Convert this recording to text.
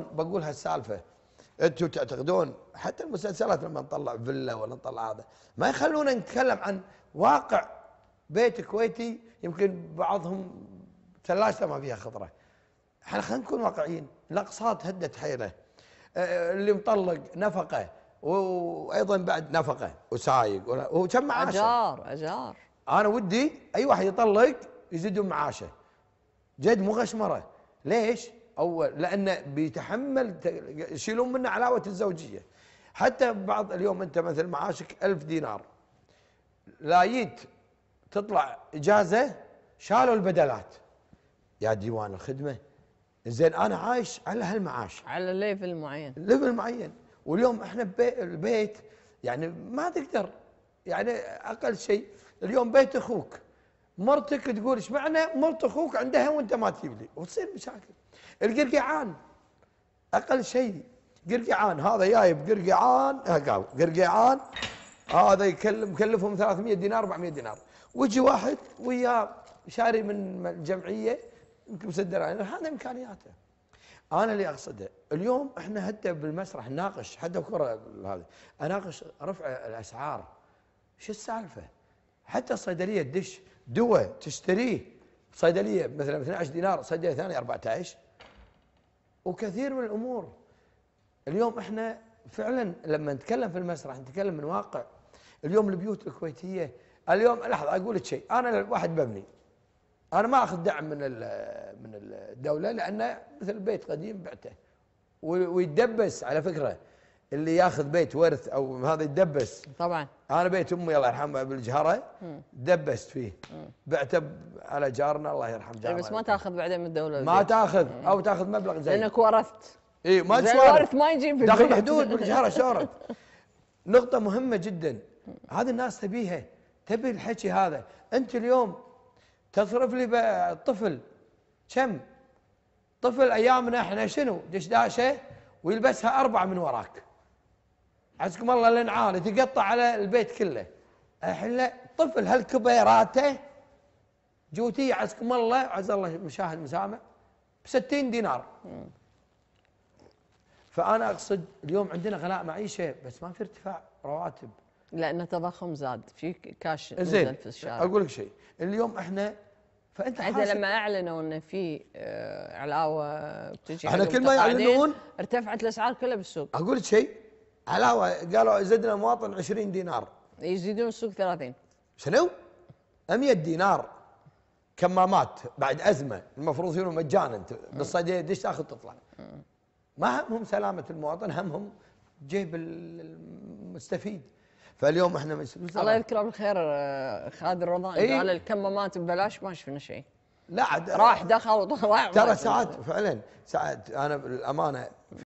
بقول هالسالفه انتم تعتقدون حتى المسلسلات لما نطلع فيلا ولا نطلع هذا ما يخلونا نتكلم عن واقع بيت كويتي يمكن بعضهم ثلاجته ما فيها خضره احنا خلينا نكون واقعيين الاقساط هدت حيله آه، اللي مطلق نفقه وايضا بعد نفقه وسايق وكم كم معاشه؟ اجار اجار انا ودي اي واحد يطلق يزيدون معاشه جد مو غشمره ليش؟ أول لأنه بيتحمل يشيلون منه علاوة الزوجية حتى بعض اليوم أنت مثل معاشك ألف دينار لا جيت تطلع إجازة شالوا البدلات يا ديوان الخدمة زين أنا عايش على هالمعاش على ليفل معين ليفل معين واليوم احنا البيت يعني ما تقدر يعني أقل شيء اليوم بيت أخوك مرتك تقول ايش معنى مرت اخوك عندها وانت ما تجيب لي وتصير مشاكل القرقعان اقل شيء قرقعان هذا جايب قرقعان قرقعان هذا يكلم مكلفهم 300 دينار 400 دينار ويجي واحد وياه شاري من الجمعيه يمكن مسدر علينا هذا امكانياته انا اللي اقصده اليوم احنا حتى بالمسرح نناقش حتى كره هذا اناقش رفع الاسعار شو السالفه؟ حتى الصيدلية تدش دواء تشتريه صيدلية مثلا 12 دينار صيدلية ثانية 14 وكثير من الأمور اليوم احنا فعلا لما نتكلم في المسرح نتكلم من واقع اليوم البيوت الكويتية اليوم لحظة أقول لك شيء أنا واحد ببني أنا ما أخذ دعم من من الدولة لأنه مثل بيت قديم بعته ويتدبس على فكرة اللي ياخذ بيت ورث او هذا يدبس طبعا انا بيت امي الله يرحمها بالجهره دبست فيه بعته على جارنا الله يرحم إيه، جارنا بس ما تاخذ بعدين من الدوله ما البيت. تاخذ او تاخذ مبلغ زين لانك ورثت اي ما الورث ما يجيب في داخل حدود بالجهره شورت نقطه مهمه جدا هذه الناس تبيها تبي الحكي هذا انت اليوم تصرف لي طفل كم طفل ايامنا احنا شنو دشداشه ويلبسها اربعه من وراك عزكم الله الانعام تقطع على البيت كله الحين طفل هالكبيراته جوتية عزكم الله عز الله مشاهد مسامع ب 60 دينار فانا اقصد اليوم عندنا غلاء معيشه بس ما في ارتفاع رواتب لان التضخم زاد في كاش زين في الشارع اقول لك شيء اليوم احنا فانت حتى لما اعلنوا ان في آه، علاوه بتجي احنا كل ما يعلنون ارتفعت الاسعار كلها بالسوق اقول لك شيء علاوه قالوا زدنا المواطن 20 دينار يزيدون السوق 30 شنو؟ 100 دينار كمامات بعد ازمه المفروض يكونوا مجانا بالصيدليه دش تاخذ تطلع ما همهم سلامه المواطن همهم جيب المستفيد فاليوم احنا مسؤولين الله يذكره بالخير آه، خالد الرضا ايه؟ قال الكمامات ببلاش ما شفنا شيء لا عاد راح دخل وطلع ترى ساعات فعلا ساعات انا بالامانه